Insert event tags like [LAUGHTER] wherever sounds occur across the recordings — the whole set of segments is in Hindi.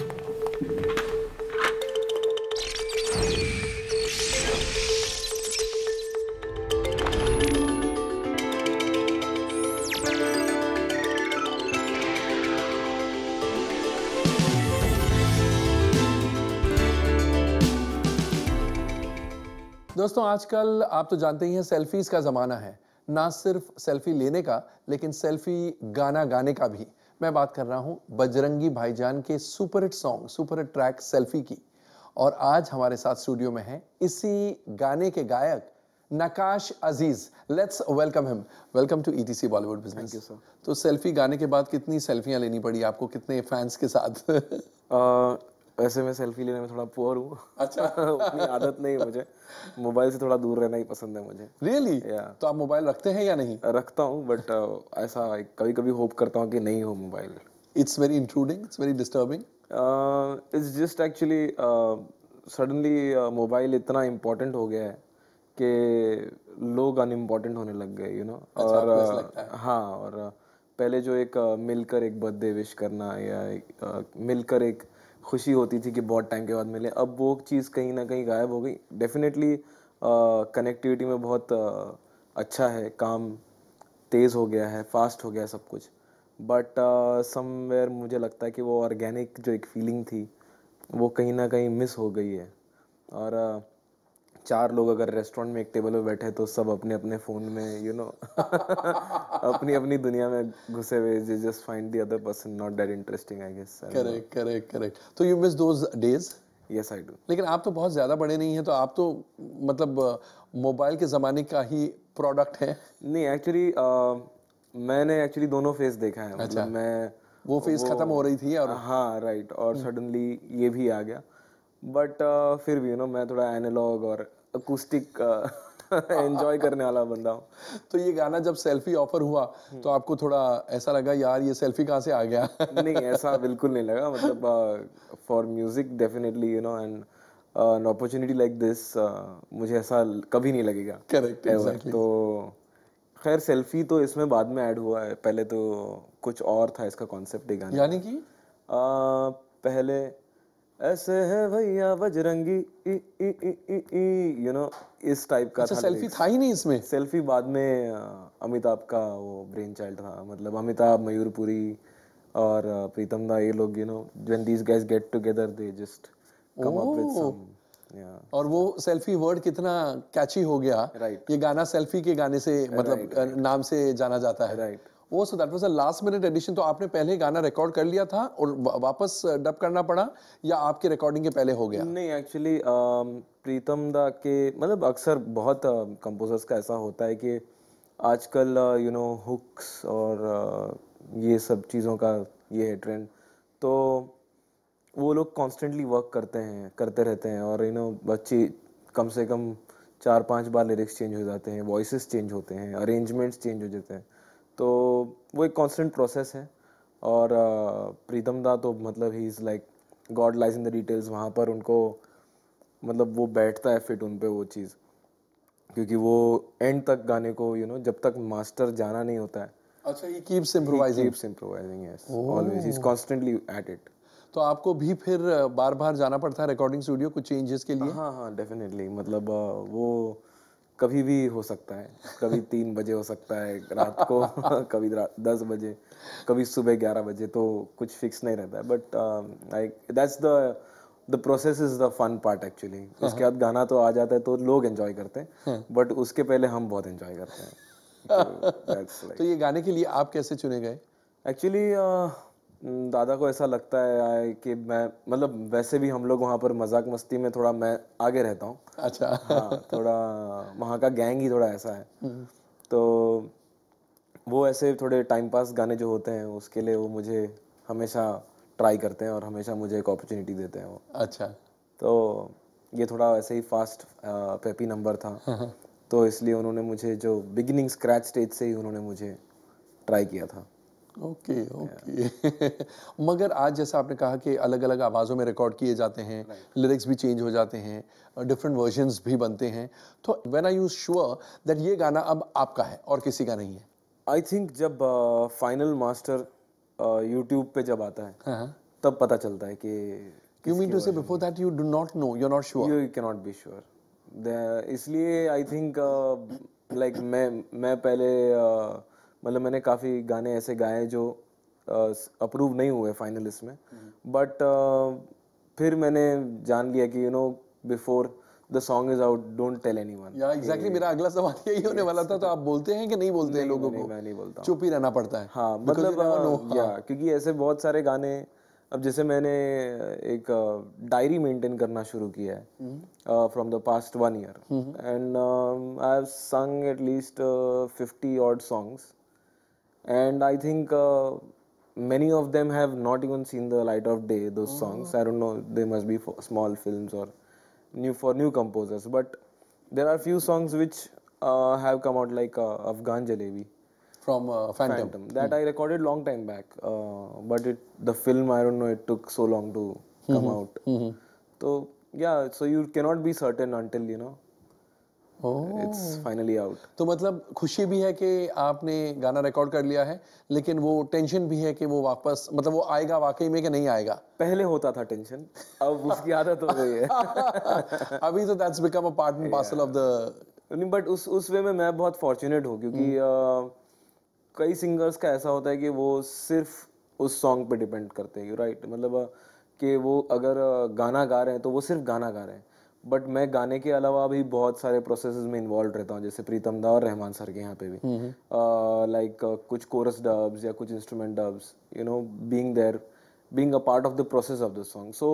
दोस्तों आजकल आप तो जानते ही हैं सेल्फीज का ज़माना है ना सिर्फ सेल्फी लेने का लेकिन सेल्फी गाना गाने का भी मैं बात कर रहा हूँ बजरंगी भाईजान के super hit song super hit track selfie की और आज हमारे साथ स्टूडियो में है इसी गाने के गायक Nakash Aziz let's welcome him welcome to ETC Bollywood business thank you sir तो सेल्फी गाने के बाद कितनी सेल्फियां लेनी पड़ी आपको कितने फैंस के साथ [LAUGHS] वैसे मैं सेल्फी लेने में थोड़ा पुअर हूँ अच्छा [LAUGHS] आदत नहीं मुझे मोबाइल से थोड़ा दूर रहना ही पसंद है मुझे रियली really? yeah. तो आप मोबाइल रखते हैं या नहीं रखता हूँ बट uh, ऐसा कभी कभी होप करता हूँ कि नहीं हो mobile it's very including it's very disturbing it's just actually suddenly mobile इतना इम्पोर्टेंट हो गया है कि लोग अनइम्पॉर्टेंट होने लग गए यू नो अच्छा, और uh, हाँ और uh, पहले जो एक मिलकर एक बर्थडे विश करना या मिलकर एक खुशी होती थी कि बहुत टाइम के बाद मिले अब वो चीज़ कहीं ना कहीं गायब हो गई डेफिनेटली कनेक्टिविटी में बहुत uh, अच्छा है काम तेज़ हो गया है फास्ट हो गया है सब कुछ बट समवेयर uh, मुझे लगता है कि वो ऑर्गेनिक जो एक फीलिंग थी वो कहीं ना कहीं मिस हो गई है और uh, चार लोग अगर रेस्टोरेंट में एक टेबल पे बैठे तो सब अपने अपने फ़ोन में यू नो अपनी अपनी दुनिया में घुसे हुए जे just find the other person not that interesting I guess correct correct correct तो you miss those days yes I do लेकिन आप तो बहुत ज़्यादा बड़े नहीं हैं तो आप तो मतलब मोबाइल के ज़माने का ही प्रोडक्ट है नहीं एक्चुअली uh, मैंने एक्चुअली दोनों फेस देखा है मतलब अच्छा। मतलब मैं वो फेस खत्म हो रही थी और हाँ राइट और सडनली हम्म। ये भी आ गया बट uh, फिर भी यू नो मैं थोड़ा एनालॉग और अकूस्टिक एंजॉय uh, [LAUGHS] करने वाला बंदा हूँ तो ये गाना जब सेल्फी ऑफर हुआ तो आपको थोड़ा ऐसा लगा यार ये सेल्फी कहाँ से आ गया [LAUGHS] नहीं ऐसा बिल्कुल नहीं लगा मतलब for music definitely you know and an opportunity like this मुझे ऐसा कभी नहीं लगेगा करेक्ट exactly. तो खैर सेल्फी तो इसमें बाद में ऐड हुआ है पहले तो कुछ और था इसका कॉन्सेप्ट यानी कि uh, पहले ऐसे है भैया बजरंगी यू नो इस टाइप का अच्छा, था सेल्फी था ही नहीं इसमें सेल्फी बाद में अमिताभ का वो ब्रेन चाइल्ड था मतलब अमिताभ मयूरपुरी और प्रीतम दा ये लोग you know when these guys get together they just come up with some Yeah. और वो सेल्फी वर्ड कितना कैची हो गया राइट right. ये गाना सेल्फी के गाने से मतलब right, right. नाम से जाना जाता है राइट वो so that was a last minute addition तो आपने पहले गाना रिकॉर्ड कर लिया था और वापस डब करना पड़ा या आपके रिकॉर्डिंग के पहले हो गया नहीं एक्चुअली um, प्रीतम दा के मतलब अक्सर बहुत कंपोजर्स का ऐसा होता है कि आजकल यू नो हुक्स और ये सब चीज़ों का ये है ट्रेंड तो वो लोग कॉन्स्टेंटली वर्क करते हैं करते रहते हैं और यू नो बच्चे कम से कम चार पांच बार लिरिक्स चेंज हो जाते हैं वॉइस चेंज होते हैं अरेंजमेंट्स चेंज हो जाते हैं तो वो एक कॉन्स्टेंट प्रोसेस है और uh, प्रीतम दा तो मतलब he is like God lies in the details वहाँ पर उनको मतलब वो बैठता है फिट उन पर वो चीज़ क्योंकि वो एंड तक गाने को यू you नो know, जब तक मास्टर जाना नहीं होता है अच्छा he keeps improvising keeps improvising yes always is constantly at it तो आपको भी फिर uh, बार बार जाना पड़ता है रिकॉर्डिंग स्टूडियो कुछ चेंजेस के लिए हाँ हाँ डेफिनेटली मतलब uh, वो कभी भी हो सकता है कभी [LAUGHS] तीन बजे हो सकता है रात को [LAUGHS] कभी रात दस बजे कभी सुबह ग्यारह बजे तो कुछ फिक्स नहीं रहता है but I that's the the process is the fun part actually उसके हाँ। बाद गाना तो आ जाता है तो लोग एंजॉय करते हैं बट हाँ। उसके पहले हम बहुत एंजॉय करते हैं [LAUGHS] तो, like... तो ये गाने के लिए आप कैसे चुने गए एक्चुअली हम्म, दादा को ऐसा लगता है कि मैं मतलब वैसे भी हम लोग वहाँ पर मजाक मस्ती में थोड़ा मैं आगे रहता हूँ अच्छा हाँ थोड़ा वहाँ का गैंग ही थोड़ा ऐसा है हम्म। तो वो ऐसे थोड़े टाइम पास गाने जो होते हैं उसके लिए वो मुझे हमेशा ट्राई करते हैं और हमेशा मुझे एक अपॉर्चुनिटी देते हैं वो अच्छा तो ये थोड़ा ऐसे ही फास्ट पेपी नंबर था हाँ, हाँ। तो इसलिए उन्होंने मुझे जो बिगिनिंग स्क्रैच स्टेज से ही उन्होंने मुझे ट्राई किया था ओके ओके [LAUGHS] मगर आज जैसा आपने कहा कि अलग अलग आवाज़ों में रिकॉर्ड किए जाते हैं लिरिक्स भी चेंज हो जाते हैं डिफरेंट वर्जन्स भी बनते हैं तो when I you sure that ये गाना अब आपका है और किसी का नहीं है आई थिंक जब फाइनल मास्टर यूट्यूब पे जब आता है हाँ, हाँ। तब पता चलता है कि you mean to say before that you do not know you not sure you can not be sure इसलिए आई थिंक लाइक मैं मैं पहले uh, मतलब मैंने काफ़ी गाने ऐसे गाए जो अप्रूव नहीं हुए फाइनलिस्ट में बट हम्म। फिर मैंने जान लिया कि you know before the song is out don't tell anyone exactly मेरा अगला सवाल यही होने वाला था तो आप बोलते हैं कि नहीं बोलते हैं लोगों को मैं नहीं बोलता चुप ही रहना पड़ता है हाँ मतलब या हाँ। क्योंकि ऐसे बहुत सारे गाने अब जैसे मैंने एक डायरी मेंटेन करना शुरू किया है from the past one year and I have sung at least fifty odd songs and I think uh, many of them have not even seen the light of day. Those oh. songs, I don't know, they must be small films or new for new composers. But there are few songs which uh, have come out like uh, Afghan Jalebi from uh, Phantom. Phantom. that hmm. I recorded long time back. Uh, but it, the film, I don't know, it took so long to come mm -hmm. out. Mm -hmm. So yeah, so you cannot be certain until you know it's finally out तो मतलब खुशी भी है कि आपने गाना रिकॉर्ड कर लिया है लेकिन वो टेंशन भी है कि वो वापस मतलब वो आएगा वाकई में कि नहीं आएगा पहले होता था टेंशन अब उसकी आदत हो गई है [LAUGHS] अभी तो that's become a part and parcel of the नहीं बट उस उस वे में मैं बहुत फॉर्चुनेट हूँ क्योंकि hmm. कई सिंगर्स का ऐसा होता है कि वो सिर्फ उस सॉन्ग पे डिपेंड करते हैं राइट right? मतलब कि वो अगर गाना गा रहे हैं तो वो सिर्फ गाना गा रहे हैं बट मैं गाने के अलावा भी बहुत सारे प्रोसेस में इन्वॉल्व रहता हूँ जैसे प्रीतम दा और रहमान सर के यहाँ पे भी like hmm, uh, hmm. like, uh, कुछ कोरस डब्स या कुछ instrument dubs you know being there being a part of the process of the song so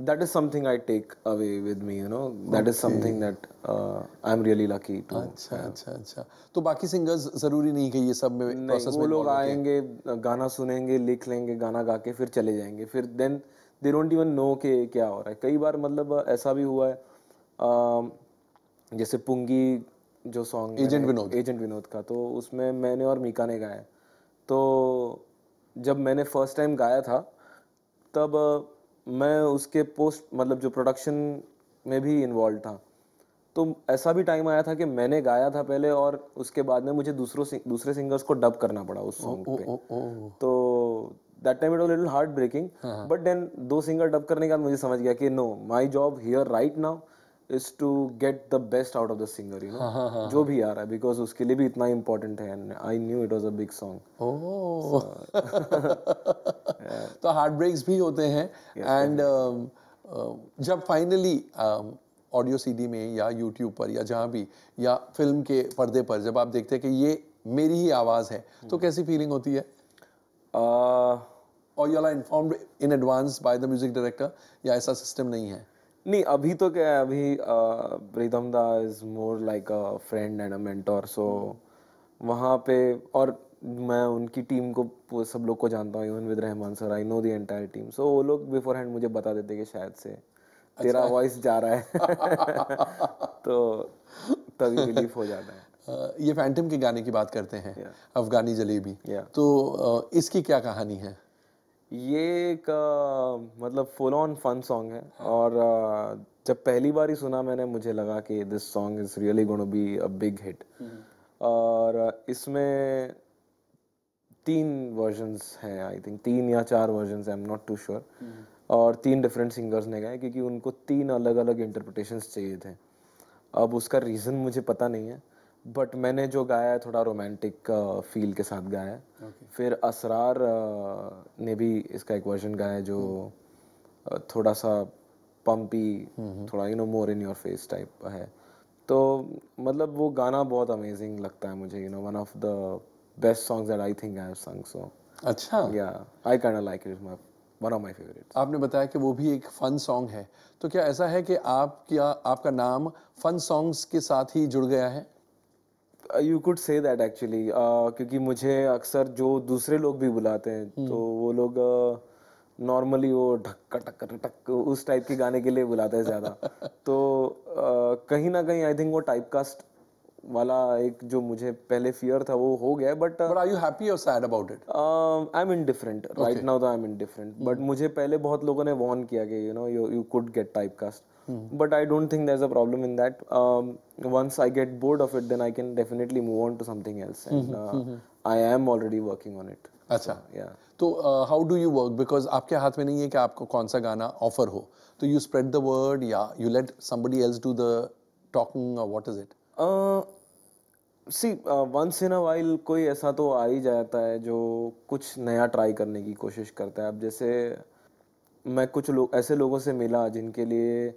that is something I take away with me you know that is something that I am really lucky अच्छा अच्छा अच्छा तो बाकी सिंगर्स जरूरी नहीं कि ये सब में नहीं, वो लोग आएंगे गाना सुनेंगे लिख लेंगे गाना गा के फिर चले जाएंगे फिर then they don't even know के क्या हो रहा है कई बार मतलब ऐसा भी हुआ है आ, जैसे पुंगी जो song agent Vinod agent Vinod का तो उसमें मैंने और मीका ने गाया तो जब मैंने फर्स्ट टाइम गाया था तब मैं उसके पोस्ट मतलब जो प्रोडक्शन में भी इन्वॉल्व था तो ऐसा भी टाइम आया था कि मैंने गाया था पहले और उसके बाद में मुझे दूसरों दूसरे सिंगर्स को डब करना पड़ा उस सॉन्ग पे ओ, ओ, ओ, ओ, तो that time it was little heartbreaking but then दो सिंगर डब करने के बाद मुझे समझ गया कि no my job here right now is to get the best out of the singer you know जो हाँ। भी आ रहा है बिकॉज उसके लिए भी इतना इंपॉर्टेंट है and I knew it was a big song तो हार्ट ब्रेक्स भी होते हैं एंड um, uh, जब फाइनली ऑडियो सीडी में या यूट्यूब पर या जहाँ भी या फिल्म के पर्दे पर जब आप देखते हैं कि ये मेरी ही आवाज़ है तो hmm. कैसी फीलिंग होती है uh, और you are informed in advance by the music director या ऐसा सिस्टम नहीं है नहीं अभी तो क्या है अभी Pritam da is more like a friend and a mentor so वहाँ पे और मैं उनकी टीम को सब लोग को जानता हूँ even with Rahman sir I know the entire team so वो लोग बिफोर हैंड मुझे बता देते कि शायद से अच्छा तेरा वॉइस जा रहा है [LAUGHS] तो तभी रिलीफ हो जाता है ये फैंटम के गाने की बात करते हैं अफगानी जलेबी तो इसकी क्या कहानी है ये एक मतलब फुल ऑन फन सॉन्ग है और जब पहली बार ही सुना मैंने मुझे लगा कि this song is really gonna be a big hit और इसमें तीन वर्जन्स हैं आई थिंक तीन या चार versions I am not too sure और तीन डिफरेंट सिंगर्स ने गाए क्योंकि उनको तीन अलग अलग इंटरप्रटेशंस चाहिए थे अब उसका रीज़न मुझे पता नहीं है बट मैंने जो गाया है थोड़ा रोमांटिक फील uh, के साथ गाया है okay. फिर असरार uh, ने भी इसका एक वर्जन गाया है जो hmm. uh, थोड़ा सा पंपी hmm, hmm. थोड़ा you know more in your face type है तो मतलब वो गाना बहुत अमेजिंग लगता है मुझे you know one of the best songs that I think I have sung so अच्छा yeah I kind of like it my one of my favourite आपने बताया कि वो भी एक फन सॉन्ग है तो क्या ऐसा है कि आप क्या आपका नाम फन सॉन्ग्स के साथ ही जुड़ गया है you could say that actually क्योंकि मुझे अक्सर जो दूसरे लोग भी बुलाते हैं hmm. तो वो लोग नॉर्मली uh, वो ढक्का टक, टक उस टाइप के गाने के लिए बुलाते हैं ज़्यादा [LAUGHS] तो uh, कहीं ना कहीं आई थिंक वो टाइप कास्ट वाला एक जो मुझे पहले फियर था वो हो गया but but are you happy और sad about it I am indifferent right now तो आई एम इनडिफरेंट बट मुझे पहले बहुत लोगों ने वार्न किया कि you know you you could get typecast but I don't think there is a problem in that once I get bored of it then I can definitely move on to something else And uh, mm-hmm. I am already अच्छा या तो how do you work because आपके हाथ में नहीं है कि आपको कौन सा गाना ऑफर हो तो यू स्प्रेड द वर्ड या you let somebody else do the talking what is it see once in a while कोई ऐसा तो आ ही जाता है जो कुछ नया ट्राई करने की कोशिश करता है अब जैसे मैं कुछ लोग ऐसे लोगों से मिला जिनके लिए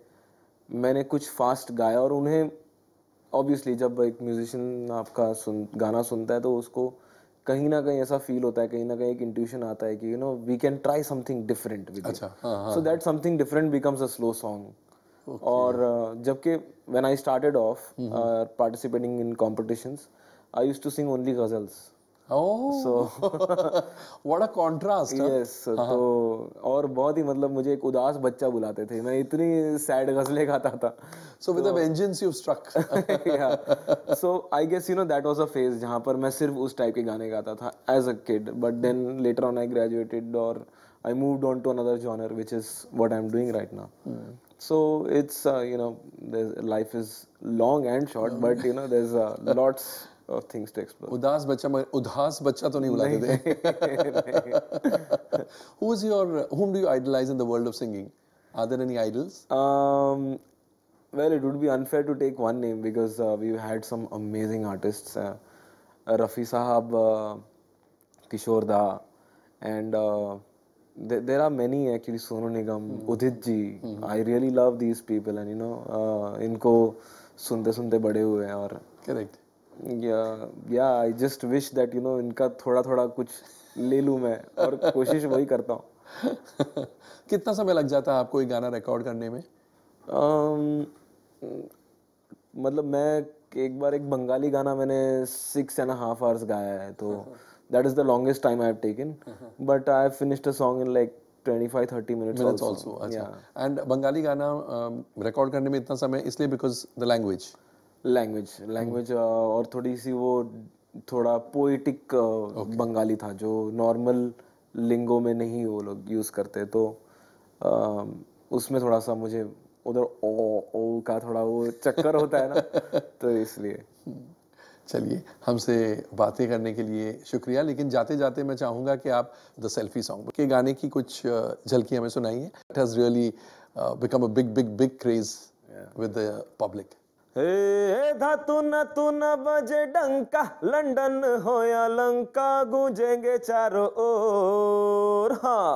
मैंने कुछ फास्ट गाया और उन्हें ऑब्वियसली जब एक म्यूजिशियन आपका सुन गाना सुनता है तो उसको कहीं ना कहीं ऐसा फील होता है कहीं ना कहीं एक इंट्यूशन आता है कि you know we can try something different with so that something different becomes a slow song और uh, जबकि when I started off participating in competitions I used to sing only ghazals oh, so, [LAUGHS] what a contrast. Yes, हाँ. तो और बहुत ही मतलब मुझे एक उदास बच्चा बुलाते थे मैं इतनी सैड गजलें गाता था so with vengeance you struck so I guess you know that was a phase जहाँ पर मैं सिर्फ उस टाइप के गाने गाता था as a kid but then later on I graduated और I moved on to another genre which is what I am doing right now so it's uh, you know life is long and short mm-hmm. but you know there's uh, [LAUGHS] lots of things to explore उदास बच्चा मगर उदास to nahi नहीं बुलाते Who is your, whom do you idolize in the world of singing? Are there any idols? Um, well it would be unfair to take one name because uh, we had some amazing artists uh, rafi sahab uh, kishore da and uh, th- there are many actually sonu nigam mm. udit ji mm-hmm. i really love these people and you know uh, inko sunte sunte bade hue hain aur. Correct. Yeah I just wish that you know इनका थोड़ा थोड़ा कुछ ले लूँ मैं और कोशिश वही करता हूँ [LAUGHS] कितना समय लग जाता है आपको ये गाना रिकॉर्ड करने में um, मतलब मैं एक बार एक बंगाली गाना मैंने सिक्स एंड हाफ आवर्स गाया है तो that is the longest time I have taken but I have finished a song in like 25 30 minutes, minutes and अच्छा। बंगाली गाना रिकॉर्ड um, uh, करने में इतना समय इसलिए because the language language language hmm. uh, और थोड़ी सी वो थोड़ा पोइटिक uh, okay. बंगाली था जो नॉर्मल लिंगो में नहीं वो लोग यूज़ करते तो um, उसमें थोड़ा सा मुझे उधर ओ ओ का थोड़ा वो चक्कर होता है ना [LAUGHS] तो इसलिए चलिए हमसे बातें करने के लिए शुक्रिया लेकिन जाते जाते मैं चाहूँगा कि आप द सेल्फी सॉन्ग के गाने की कुछ uh, झलकी हमें सुनाइए it has really become a big big big craze with the public न तू न बजे डंका लंडन हो या लंका गूंजेंगे चारों ओर हाँ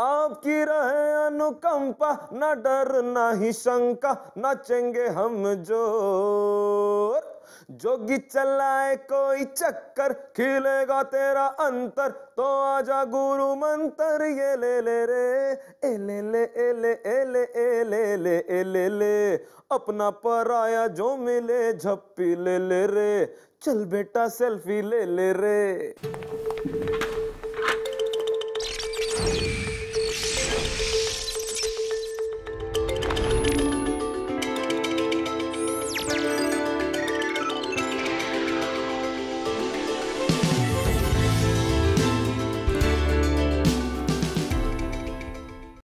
आपकी रहे अनुकंपा न डर ना ही शंका नचेंगे हम जोर जोगी चलाए कोई चक्कर खिलेगा तेरा अंतर तो आजा गुरु मंत्र ये ले ले रे ए ले ले ए ले ए ले ए ले ले ए ले ले अपना पराया जो मिले झप्पी ले ले रे चल बेटा सेल्फी ले ले रे